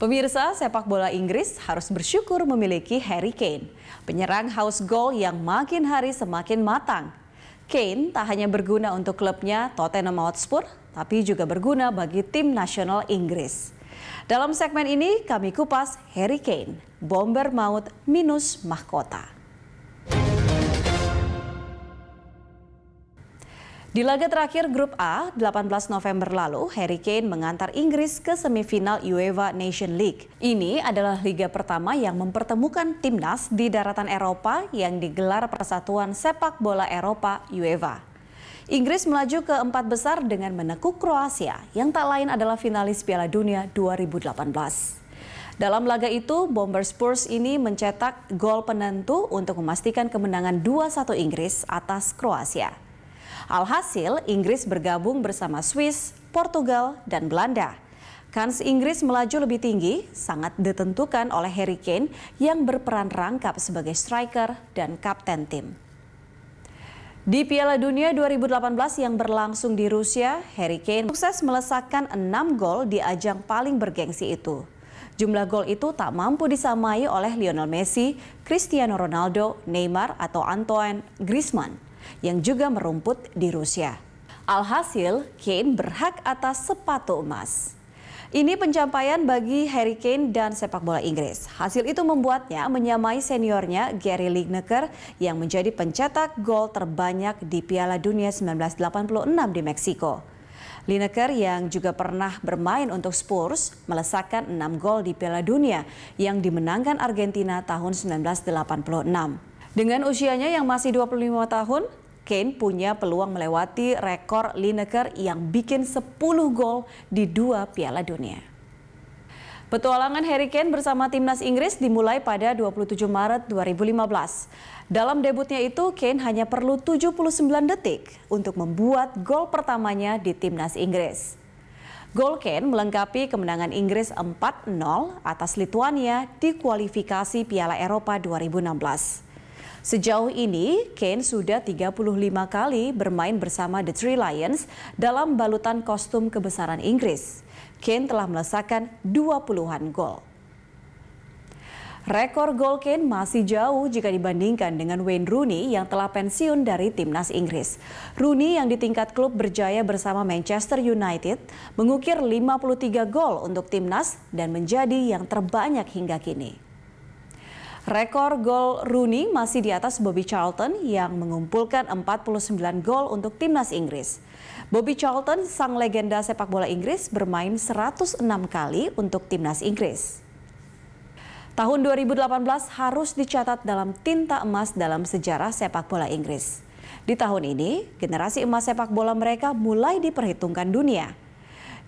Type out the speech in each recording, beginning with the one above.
Pemirsa, sepak bola Inggris harus bersyukur memiliki Harry Kane, penyerang house goal yang makin hari semakin matang. Kane tak hanya berguna untuk klubnya Tottenham Hotspur, tapi juga berguna bagi tim nasional Inggris. Dalam segmen ini kami kupas Harry Kane, bomber maut minus mahkota. Di laga terakhir grup A, 18 November lalu, Harry Kane mengantar Inggris ke semifinal UEFA Nation League. Ini adalah liga pertama yang mempertemukan timnas di daratan Eropa yang digelar Persatuan Sepak Bola Eropa UEFA. Inggris melaju ke empat besar dengan menekuk Kroasia yang tak lain adalah finalis Piala Dunia 2018. Dalam laga itu, Bomber Spurs ini mencetak gol penentu untuk memastikan kemenangan 2-1 Inggris atas Kroasia. Alhasil, Inggris bergabung bersama Swiss, Portugal, dan Belanda. Kans Inggris melaju lebih tinggi sangat ditentukan oleh Harry Kane yang berperan rangkap sebagai striker dan kapten tim. Di Piala Dunia 2018 yang berlangsung di Rusia, Harry Kane sukses melesakkan 6 gol di ajang paling bergengsi itu. Jumlah gol itu tak mampu disamai oleh Lionel Messi, Cristiano Ronaldo, Neymar atau Antoine Griezmann yang juga merumput di Rusia. Alhasil, Kane berhak atas sepatu emas. Ini pencapaian bagi Harry Kane dan sepak bola Inggris. Hasil itu membuatnya menyamai seniornya Gary Lineker yang menjadi pencetak gol terbanyak di Piala Dunia 1986 di Meksiko. Lineker yang juga pernah bermain untuk Spurs melesakkan 6 gol di Piala Dunia yang dimenangkan Argentina tahun 1986. Dengan usianya yang masih 25 tahun, Kane punya peluang melewati rekor Lineker yang bikin 10 gol di dua Piala Dunia. Petualangan Harry Kane bersama timnas Inggris dimulai pada 27 Maret 2015. Dalam debutnya itu, Kane hanya perlu 79 detik untuk membuat gol pertamanya di timnas Inggris. Gol Kane melengkapi kemenangan Inggris 4-0 atas Lituania di kualifikasi Piala Eropa 2016. Sejauh ini, Kane sudah 35 kali bermain bersama The Three Lions dalam balutan kostum kebesaran Inggris. Kane telah melesakkan 20-an gol. Rekor gol Kane masih jauh jika dibandingkan dengan Wayne Rooney yang telah pensiun dari timnas Inggris. Rooney yang di tingkat klub berjaya bersama Manchester United mengukir 53 gol untuk timnas dan menjadi yang terbanyak hingga kini. Rekor gol Rooney masih di atas Bobby Charlton yang mengumpulkan 49 gol untuk timnas Inggris. Bobby Charlton, sang legenda sepak bola Inggris, bermain 106 kali untuk timnas Inggris. Tahun 2018 harus dicatat dalam tinta emas dalam sejarah sepak bola Inggris. Di tahun ini, generasi emas sepak bola mereka mulai diperhitungkan dunia.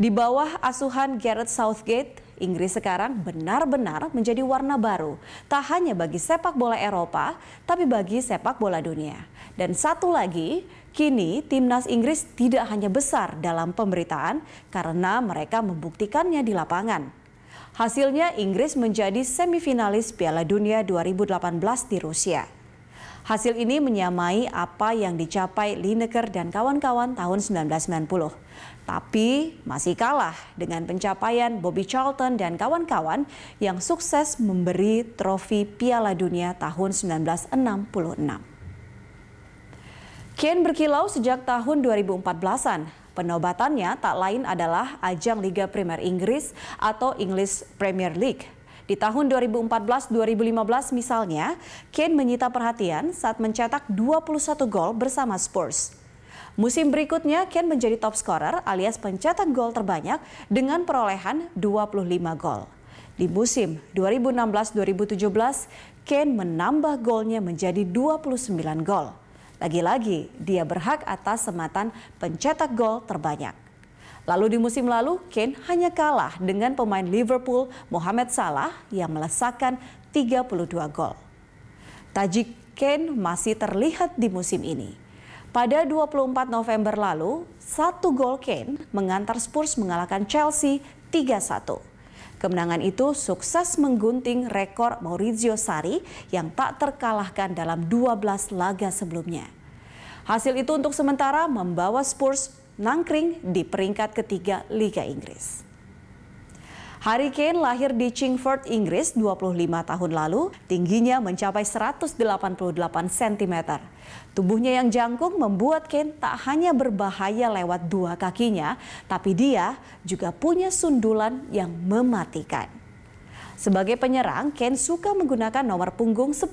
Di bawah asuhan Gareth Southgate, Inggris sekarang benar-benar menjadi warna baru, tak hanya bagi sepak bola Eropa, tapi bagi sepak bola dunia. Dan satu lagi, kini timnas Inggris tidak hanya besar dalam pemberitaan karena mereka membuktikannya di lapangan. Hasilnya Inggris menjadi semifinalis Piala Dunia 2018 di Rusia. Hasil ini menyamai apa yang dicapai Lineker dan kawan-kawan tahun 1990. Tapi masih kalah dengan pencapaian Bobby Charlton dan kawan-kawan yang sukses memberi trofi Piala Dunia tahun 1966. Kane berkilau sejak tahun 2014-an. Penobatannya tak lain adalah ajang Liga Premier Inggris atau English Premier League. Di tahun 2014-2015 misalnya, Kane menyita perhatian saat mencetak 21 gol bersama Spurs. Musim berikutnya, Kane menjadi top scorer alias pencetak gol terbanyak dengan perolehan 25 gol. Di musim 2016-2017, Kane menambah golnya menjadi 29 gol. Lagi-lagi, dia berhak atas sematan pencetak gol terbanyak. Lalu di musim lalu, Kane hanya kalah dengan pemain Liverpool Mohamed Salah yang melesakan 32 gol. Tajik Kane masih terlihat di musim ini. Pada 24 November lalu, satu gol Kane mengantar Spurs mengalahkan Chelsea 3-1. Kemenangan itu sukses menggunting rekor Maurizio Sarri yang tak terkalahkan dalam 12 laga sebelumnya. Hasil itu untuk sementara membawa Spurs nangkring di peringkat ketiga Liga Inggris. Harry Kane lahir di Chingford, Inggris 25 tahun lalu, tingginya mencapai 188 cm. Tubuhnya yang jangkung membuat Kane tak hanya berbahaya lewat dua kakinya, tapi dia juga punya sundulan yang mematikan. Sebagai penyerang, Kane suka menggunakan nomor punggung 10,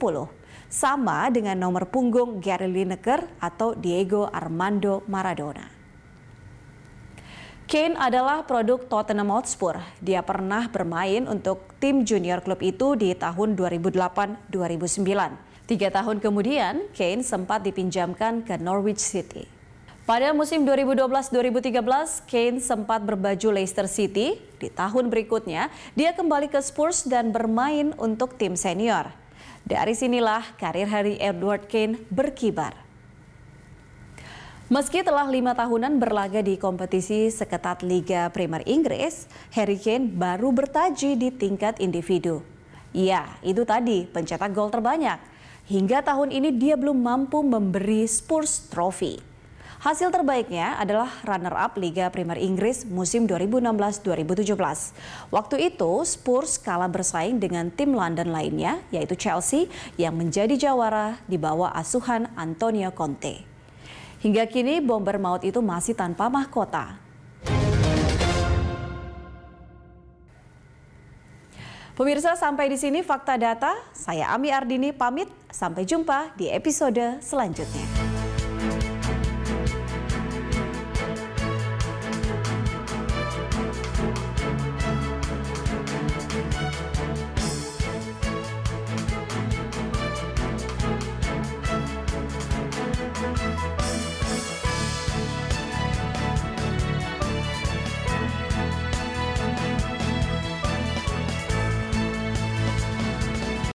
sama dengan nomor punggung Gary Lineker atau Diego Armando Maradona. Kane adalah produk Tottenham Hotspur. Dia pernah bermain untuk tim junior klub itu di tahun 2008-2009. Tiga tahun kemudian, Kane sempat dipinjamkan ke Norwich City. Pada musim 2012-2013, Kane sempat berbaju Leicester City. Di tahun berikutnya, dia kembali ke Spurs dan bermain untuk tim senior. Dari sinilah karir Harry Edward Kane berkibar. Meski telah lima tahunan berlaga di kompetisi seketat Liga Primer Inggris, Harry Kane baru bertaji di tingkat individu. Ya, itu tadi pencetak gol terbanyak. Hingga tahun ini dia belum mampu memberi Spurs trofi. Hasil terbaiknya adalah runner-up Liga Primer Inggris musim 2016-2017. Waktu itu Spurs kalah bersaing dengan tim London lainnya yaitu Chelsea yang menjadi jawara di bawah asuhan Antonio Conte. Hingga kini bomber maut itu masih tanpa mahkota. Pemirsa sampai di sini fakta data, saya Ami Ardini pamit, sampai jumpa di episode selanjutnya.